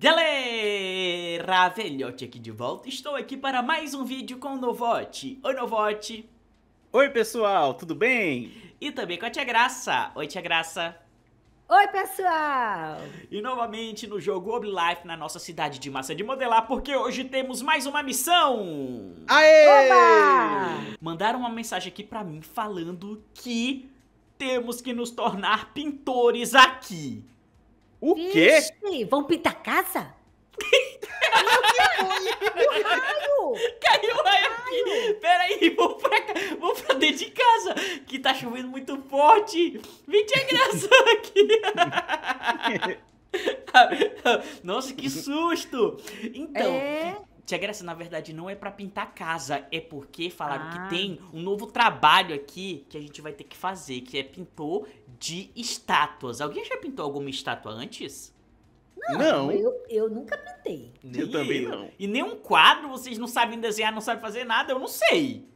Galera, velhote aqui de volta, estou aqui para mais um vídeo com o Novote. Oi, Novote! Oi, pessoal, tudo bem? E também com a Tia Graça. Oi, Tia Graça! Oi, pessoal! E novamente no jogo Oblife, na nossa cidade de massa de modelar, porque hoje temos mais uma missão! Aê! Oba! Mandaram uma mensagem aqui pra mim falando que temos que nos tornar pintores aqui. O quê? vão pintar casa? raio! Caiu aí aqui! Peraí, vou pra, vou pra dentro de casa, que tá chovendo muito forte! Vem te graça aqui! Nossa, que susto! Então, é... Tia Graça, na verdade, não é para pintar casa, é porque falaram ah. que tem um novo trabalho aqui que a gente vai ter que fazer, que é pintor de estátuas. Alguém já pintou alguma estátua antes? Não, não. Eu, eu nunca pintei. eu também não. E nem um quadro, vocês não sabem desenhar, não sabem fazer nada, eu não sei.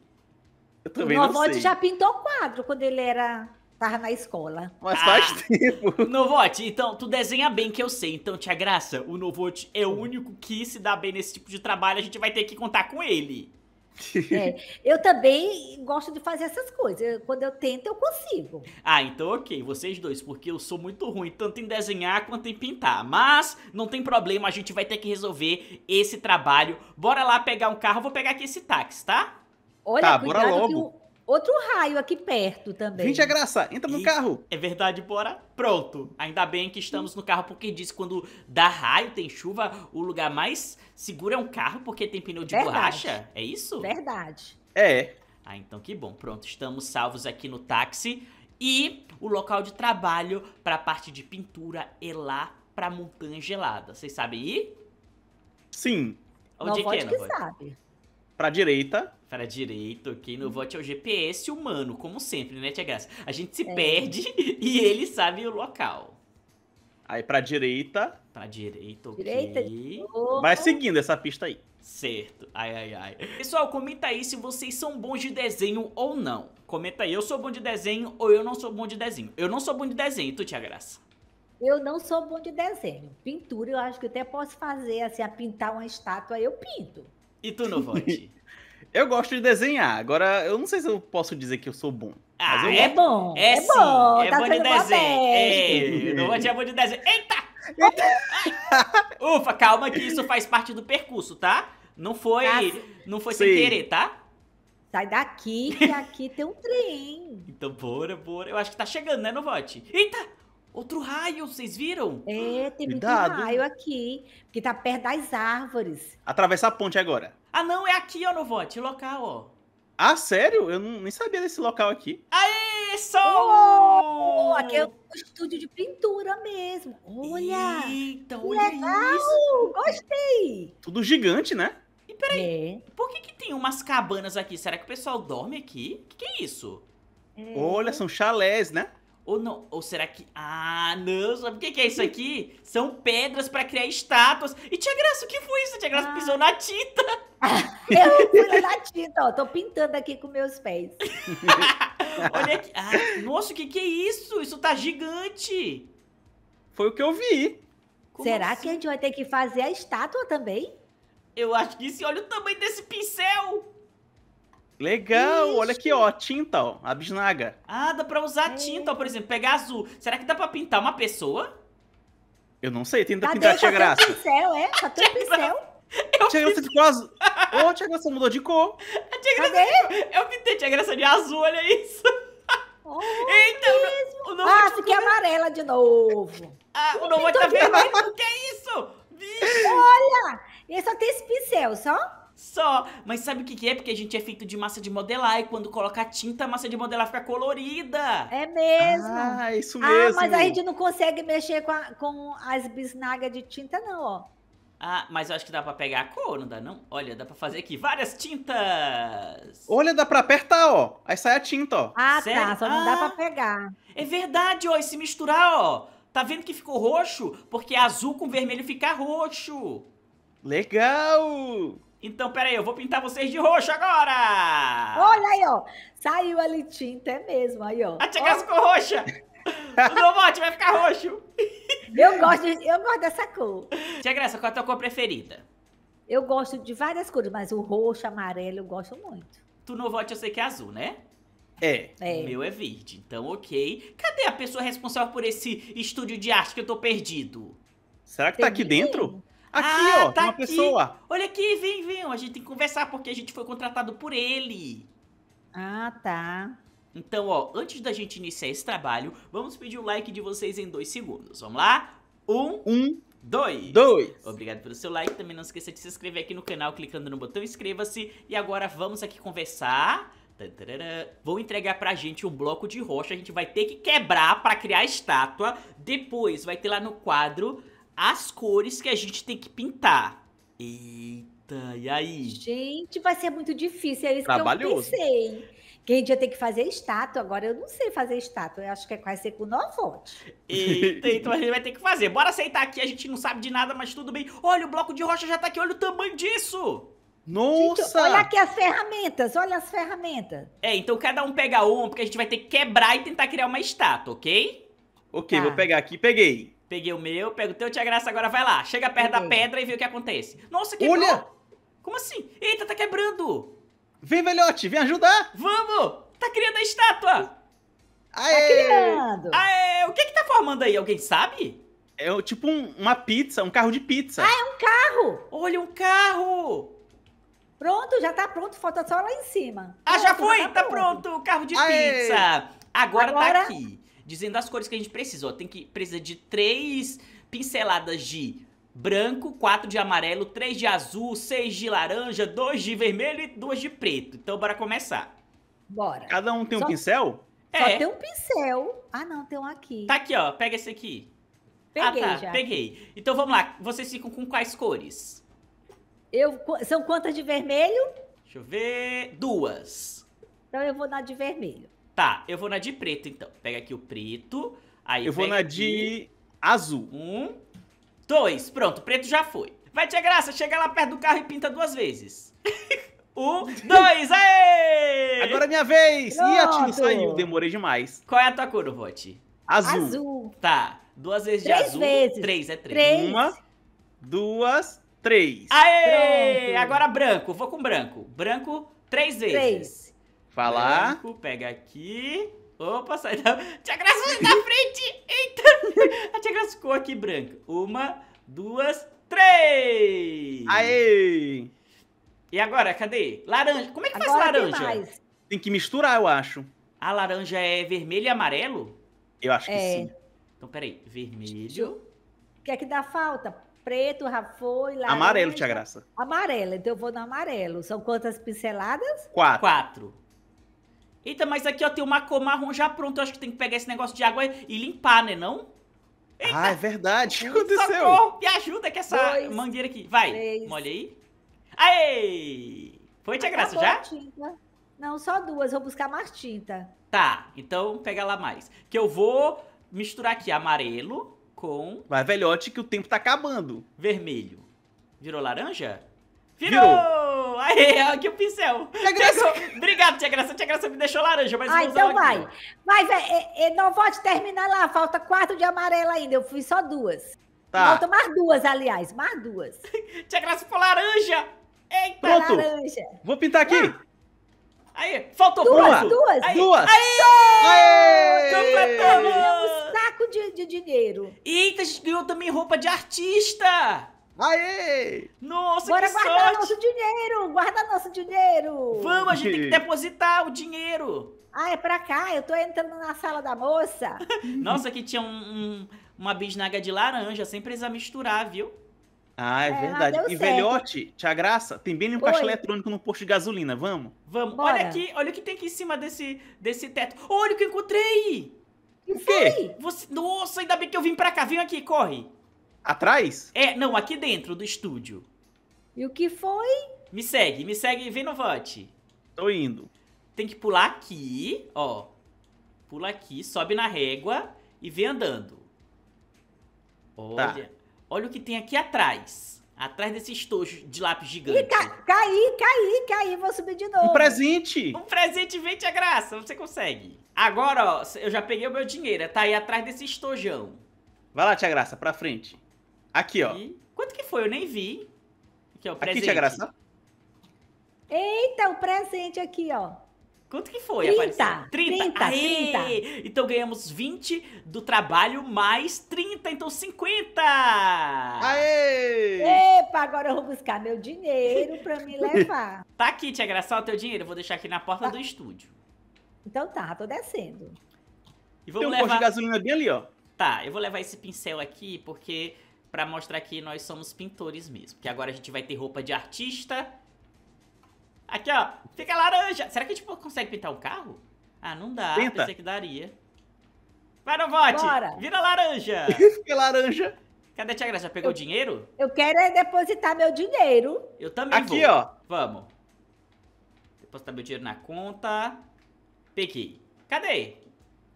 Eu também o Novote já pintou quadro quando ele era tava na escola. Mas ah, faz tempo. Novote, então tu desenha bem que eu sei. Então, tia Graça, o Novote é o único que se dá bem nesse tipo de trabalho, a gente vai ter que contar com ele. É, eu também gosto de fazer essas coisas. Quando eu tento, eu consigo. Ah, então ok, vocês dois, porque eu sou muito ruim, tanto em desenhar quanto em pintar. Mas não tem problema, a gente vai ter que resolver esse trabalho. Bora lá pegar um carro, vou pegar aqui esse táxi, tá? Olha, tá, bora logo. Outro raio aqui perto também. Gente, é graça, entra no carro. É verdade, bora. Pronto. Ainda bem que estamos no carro, porque diz que quando dá raio, tem chuva, o lugar mais seguro é um carro, porque tem pneu de verdade. borracha. É isso? Verdade. É. Ah, então que bom. Pronto, estamos salvos aqui no táxi. E o local de trabalho para a parte de pintura é lá para montanha gelada. Vocês sabem ir? Sim. Onde Não, é que é, que sabe. Para direita, para direito direita, ok? No uhum. vote é o GPS humano, como sempre, né, Tia Graça? A gente se é. perde e ele sabe o local. Aí pra direita. Pra direita, ok. Direita. Vai seguindo essa pista aí. Certo. Ai, ai, ai. Pessoal, comenta aí se vocês são bons de desenho ou não. Comenta aí, eu sou bom de desenho ou eu não sou bom de desenho. Eu não sou bom de desenho, tu, Tia Graça? Eu não sou bom de desenho. Pintura, eu acho que eu até posso fazer, assim, a pintar uma estátua, eu pinto. E tu não vote? Eu gosto de desenhar. Agora, eu não sei se eu posso dizer que eu sou bom. Ah, eu... é bom. É, é sim, bom. É tá bom de desenho. É, vou é bom é, de desenho. Eita! Ufa, calma que isso faz parte do percurso, tá? Não foi, ah, não foi sem querer, tá? Sai daqui que aqui tem um trem. Então, bora, bora. Eu acho que tá chegando, né, Novote? Eita! Outro raio, vocês viram? É, tem Cuidado. muito raio aqui, porque tá perto das árvores. Atravessar a ponte agora. Ah, não, é aqui, ó, no vote, local, ó. Ah, sério? Eu não, nem sabia desse local aqui. Aí, sol Oh, aqui é o estúdio de pintura mesmo. Olha! Eita, olha legal. isso! Gostei! Tudo gigante, né? E peraí, é. por que, que tem umas cabanas aqui? Será que o pessoal dorme aqui? O que, que é isso? É. Olha, são chalés, né? Ou não? Ou será que... Ah, não. Sabe o que, é isso aqui? São pedras pra criar estátuas. E Tia Graça, o que foi isso? Tia Graça ah. pisou na tinta. eu fui na tinta, ó. Tô pintando aqui com meus pés. Olha aqui. Ah, nossa, o que, que é isso? Isso tá gigante. Foi o que eu vi. Como será assim? que a gente vai ter que fazer a estátua também? Eu acho que sim. Olha o tamanho desse pincel. Legal, olha aqui, ó, tinta, ó, a bisnaga. Ah, dá pra usar hum. tinta, ó, por exemplo, pegar azul. Será que dá pra pintar uma pessoa? Eu não sei, tenta pintar a Tia Tem um pincel, é? Tá teu pincel. Eu tia Graça ficou azul. Ô, oh, Tia Graça mudou de cor. A tia Graça Cadê? Eu pintei Tia Graça de azul, olha isso. Oh, então, o novo ah, tá fiquei amarela de novo. Ah, o novo tá vermelho. O que é isso? Bicho. Olha, e só tem esse pincel, só só. Mas sabe o que, que é? Porque a gente é feito de massa de modelar e quando coloca tinta, a massa de modelar fica colorida. É mesmo. Ah, é isso mesmo. Ah, mas a gente não consegue mexer com, a, com as bisnagas de tinta, não, ó. Ah, mas eu acho que dá pra pegar a cor, não dá não? Olha, dá pra fazer aqui várias tintas. Olha, dá pra apertar, ó. Aí sai a tinta, ó. Ah, tá, Sério? tá. Só não ah, dá pra pegar. É verdade, ó. E se misturar, ó. Tá vendo que ficou roxo? Porque azul com vermelho fica roxo. Legal! Então, peraí, eu vou pintar vocês de roxo agora! Olha aí, ó! Saiu ali tinta, é mesmo, aí, ó. A tia Graça ficou roxa! o meu vai ficar roxo! Eu gosto, eu gosto dessa cor. Tia Graça, qual é a tua cor preferida? Eu gosto de várias cores, mas o roxo, amarelo, eu gosto muito. Tu no vote eu sei que é azul, né? É. é. O meu é verde, então ok. Cadê a pessoa responsável por esse estúdio de arte que eu tô perdido? Será que Tem tá aqui dentro? Aqui, ah, ó, tá uma aqui. pessoa. Olha aqui, vem, vem. A gente tem que conversar porque a gente foi contratado por ele. Ah, tá. Então, ó, antes da gente iniciar esse trabalho, vamos pedir o like de vocês em dois segundos. Vamos lá? Um, um dois. dois. Obrigado pelo seu like. Também não esqueça de se inscrever aqui no canal clicando no botão inscreva-se. E agora vamos aqui conversar. Vou entregar pra gente um bloco de rocha. A gente vai ter que quebrar pra criar a estátua. Depois vai ter lá no quadro as cores que a gente tem que pintar. Eita, e aí? Gente, vai ser muito difícil. É isso Trabalhoso. que eu pensei. Que a gente ia ter que fazer estátua. Agora eu não sei fazer estátua. Eu acho que é quase ser com novote. Eita, então a gente vai ter que fazer. Bora aceitar aqui. A gente não sabe de nada, mas tudo bem. Olha, o bloco de rocha já tá aqui. Olha o tamanho disso. Nossa! Gente, olha aqui as ferramentas, olha as ferramentas. É, então cada um pega uma, porque a gente vai ter que quebrar e tentar criar uma estátua, ok? Ok, tá. vou pegar aqui. Peguei. Peguei o meu, pego o teu, tia Graça, agora vai lá. Chega perto da pedra e vê o que acontece. Nossa, quebrou! Olha! Como assim? Eita, tá quebrando! Vem, velhote, vem ajudar! Vamos! Tá criando a estátua! Aê! Tá criando! Aê! O que que tá formando aí? Alguém sabe? É tipo um, uma pizza, um carro de pizza. Ah, é um carro! Olha, um carro! Pronto, já tá pronto, falta só lá em cima. Ah, pronto, já foi? Já tá, tá pronto. pronto, o carro de Aê. pizza. Agora, tá agora tá aqui dizendo as cores que a gente precisa. Ó, tem que precisa de três pinceladas de branco, quatro de amarelo, três de azul, seis de laranja, dois de vermelho e duas de preto. Então bora começar. Bora. Cada um tem Só... um pincel? Só é. tem um pincel. Ah, não, tem um aqui. Tá aqui, ó. Pega esse aqui. Ah, Peguei ah, tá. Já. Peguei. Então vamos lá. Vocês ficam com quais cores? Eu, são quantas de vermelho? Deixa eu ver. Duas. Então eu vou dar de vermelho. Tá, eu vou na de preto, então. Pega aqui o preto. Aí eu vou na aqui. de azul. Um, dois. Pronto, preto já foi. Vai, Tia Graça, chega lá perto do carro e pinta duas vezes. um, dois, aê! Agora é minha vez! Pronto. Ih, a Tini saiu, demorei demais. Qual é a tua cor, Vote? Azul. Azul. Tá, duas vezes três de azul. Vezes. Três, é três. três. Uma, duas, três. Aê! Pronto. Agora branco, vou com branco. Branco, três vezes. Três. Falar. Branco, pega aqui. Opa, sai da. Tia Graça na frente! Eita! A Tia Graça ficou aqui branca. Uma, duas, três! Aê! E agora, cadê? Laranja. Como é que agora faz laranja? Tem, mais. tem que misturar, eu acho. A laranja é vermelho e amarelo? Eu acho é. que sim. Então, peraí. Vermelho. O que é que dá falta? Preto, já e laranja. Amarelo, Tia Graça. Amarelo. Então, eu vou no amarelo. São quantas pinceladas? Quatro. Quatro. Eita, mas aqui ó, tem o macô marrom já pronto. Eu acho que tem que pegar esse negócio de água e limpar, né não? Eita, ah, é verdade. O que aconteceu? Socorro, me ajuda com essa Dois, mangueira aqui. Vai, três. molha aí. Aê! Foi, Tia Graça, já? Tinta. Não, só duas. Vou buscar mais tinta. Tá, então pega lá mais. Que eu vou misturar aqui amarelo com... Vai, velhote, que o tempo tá acabando. Vermelho. Virou laranja? Virou! Virou olha aqui é, o pincel. Tia Graça. Obrigado, tia Graça. Tia Graça me deixou laranja, mas ah, então vai. Aqui. Mas é, é, não pode terminar lá. Falta quatro de amarelo ainda. Eu fui só duas. Tá. Falta mais duas, aliás. Mais duas. tia Graça ficou laranja. Eita, Pronto. laranja. Vou pintar aqui. Ah. Aí, faltou duas, pronto. duas. Aí, duas. Aí, completamos. Um saco de, de dinheiro. Eita, a gente ganhou também roupa de artista. Aê! Nossa, Bora que guardar sorte! nosso dinheiro! Guardar nosso dinheiro! Vamos, a gente tem que depositar o dinheiro! Ah, é pra cá, eu tô entrando na sala da moça. Nossa, aqui tinha um, um, uma bisnaga de laranja, sem precisar misturar, viu? Ah, é, é verdade. E certo. velhote, tia Graça, tem bem um caixa eletrônico no posto de gasolina, vamos? Vamos. Bora. Olha aqui, olha o que tem aqui em cima desse, desse teto. Olha o que eu encontrei! O quê? Você... Nossa, ainda bem que eu vim pra cá. Vem aqui, corre. Atrás? É, não, aqui dentro do estúdio. E o que foi? Me segue, me segue, vem no vote. Tô indo. Tem que pular aqui, ó. Pula aqui, sobe na régua e vem andando. Tá. Olha, tá. olha o que tem aqui atrás. Atrás desse estojo de lápis gigante. Ih, ca caí, caí, caí, vou subir de novo. Um presente! Um presente, vem a graça, você consegue. Agora, ó, eu já peguei o meu dinheiro, tá aí atrás desse estojão. Vai lá, Tia Graça, pra frente. Aqui, ó. E... Quanto que foi? Eu nem vi. Aqui, ó, presente. Aqui, tia Graça. Eita, o presente aqui, ó. Quanto que foi? 30, apareceu? 30. 30, 30. Então ganhamos 20 do trabalho mais 30, então 50. Aê! Epa, agora eu vou buscar meu dinheiro pra me levar. tá aqui, Tia Graça, o teu dinheiro. Eu Vou deixar aqui na porta tá. do estúdio. Então tá, tô descendo. E vamos Tem um levar... posto de gasolina bem ali, ó. Tá, eu vou levar esse pincel aqui porque para mostrar que nós somos pintores mesmo. Que agora a gente vai ter roupa de artista. Aqui, ó. Fica laranja. Será que a gente consegue pintar o um carro? Ah, não dá. Pinta. Pensei que daria. Vai no vote. Bora. Vira laranja. Fica laranja. Cadê a Tia Graça? Já pegou eu, dinheiro? Eu quero é depositar meu dinheiro. Eu também Aqui, vou. ó. Vamos. Depositar meu dinheiro na conta. Peguei. Cadê?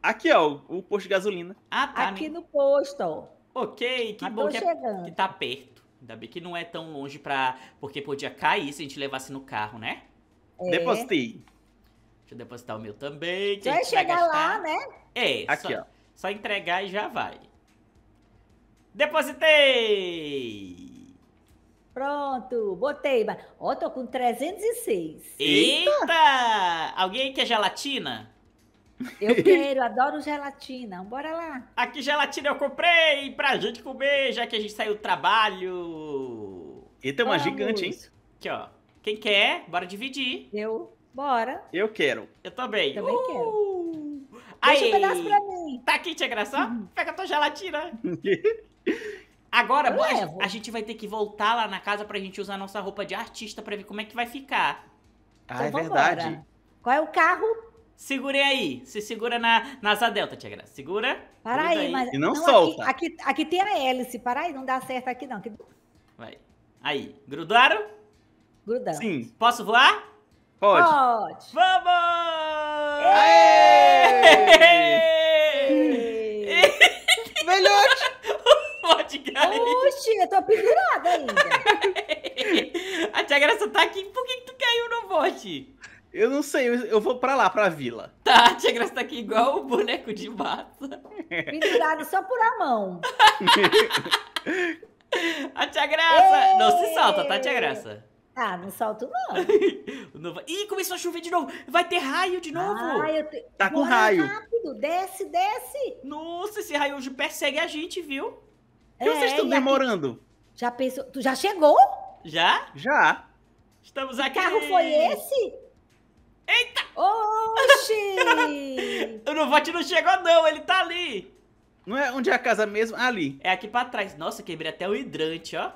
Aqui, ó. O posto de gasolina. Ah, tá. Aqui né? no posto, ó. Ok, que Mas bom que, é, que tá perto. Ainda bem que não é tão longe pra. Porque podia cair se a gente levasse no carro, né? É. Depositei. Deixa eu depositar o meu também. Que vai chegar lá, né? É, Aqui, só, ó. só entregar e já vai. Depositei! Pronto, botei. Ó, oh, tô com 306. Eita! Eita! Alguém quer gelatina? Eu quero, adoro gelatina. Bora lá. Aqui gelatina eu comprei pra gente comer, já que a gente saiu do trabalho. E tem uma Vamos. gigante, hein? Aqui, ó. Quem quer, bora dividir. Eu, bora. Eu quero. Eu também. Eu também uh! quero. Aí. Deixa um pedaço pra mim. Tá aqui, tia Graça. Uhum. Pega a tua gelatina. Agora, a, a gente vai ter que voltar lá na casa pra gente usar a nossa roupa de artista pra ver como é que vai ficar. Ah, é então, é vambora. verdade. Qual é o carro? Segure aí. Se segura na, na asa delta, tia Graça. Segura. Para aí, aí, mas. E não, não solta. Aqui, aqui, aqui, tem a hélice. Para aí, não dá certo aqui não. Vai. Aí. Grudaram? Grudaram. Sim. Posso voar? Pode. Pode. Vamos! Aê! Velhote! Oxi, eu tô pendurada ainda. a tia Graça tá aqui. Por que, que tu caiu no bote? Eu não sei, eu vou pra lá, pra vila. Tá, a Tia Graça tá aqui igual o boneco de massa. Pendurado só por a mão. a Tia Graça! Ei! Não se salta, tá, Tia Graça? Ah, não salto não. não Ih, começou a chover de novo. Vai ter raio de novo. Ah, te... Tá com Bora raio. rápido, desce, desce. Nossa, esse raio hoje persegue a gente, viu? É, que vocês estão demorando? Já pensou? Tu já chegou? Já? Já. Estamos aqui. Que carro foi esse? Eita! Oxi! o Novote não chegou, não, ele tá ali. Não é onde é a casa mesmo? É ali. É aqui pra trás. Nossa, quebrei até o hidrante, ó.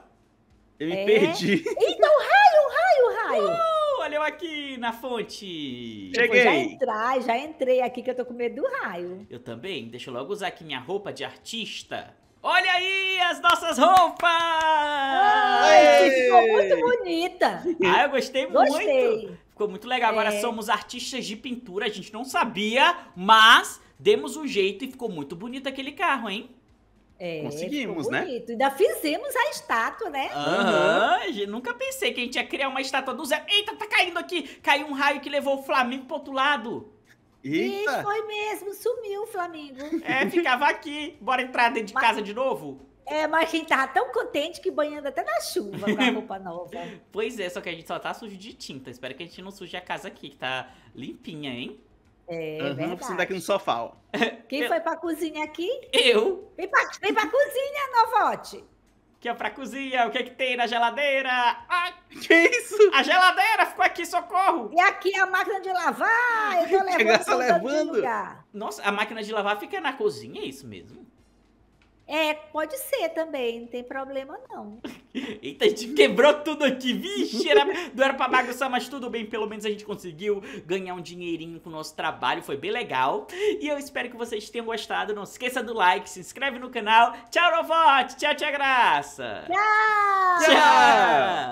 Eu me é? perdi. Eita, um raio, um raio, um raio! Uh, olha eu aqui na fonte. Cheguei. Já entrar, já entrei aqui que eu tô com medo do raio. Eu também. Deixa eu logo usar aqui minha roupa de artista. Olha aí as nossas roupas! Ai, ficou muito bonita. Ah, eu gostei, gostei. muito. Ficou muito legal. É. Agora somos artistas de pintura, a gente não sabia, mas demos um jeito e ficou muito bonito aquele carro, hein? É, Conseguimos, né? Ainda fizemos a estátua, né? Aham, uhum. nunca pensei que a gente ia criar uma estátua do zero. Eita, tá caindo aqui! Caiu um raio que levou o Flamengo pro outro lado. Eita! Isso foi mesmo, sumiu o Flamengo. É, ficava aqui. Bora entrar dentro de Mas... casa de novo? É, mas a gente tava tão contente que banhando até na chuva com a roupa nova. pois é, só que a gente só tá sujo de tinta. Espero que a gente não suje a casa aqui, que tá limpinha, hein? É, uhum, verdade. Não daqui no sofá, ó. Quem foi pra cozinha aqui? Eu. Vem pra, vem pra cozinha, Novote. Que é pra cozinha, o que é que tem na geladeira? Ai, que isso? A geladeira ficou aqui, socorro! E aqui a máquina de lavar, eu tô levando, tá levando. Nossa, a máquina de lavar fica na cozinha, é isso mesmo? É, pode ser também, não tem problema não. Eita, a gente quebrou tudo aqui, vixe, era, não era pra bagunçar, mas tudo bem, pelo menos a gente conseguiu ganhar um dinheirinho com o nosso trabalho, foi bem legal. E eu espero que vocês tenham gostado, não esqueça do like, se inscreve no canal. Tchau, Novote, tchau, tchau, Graça. Tchau! Tchau!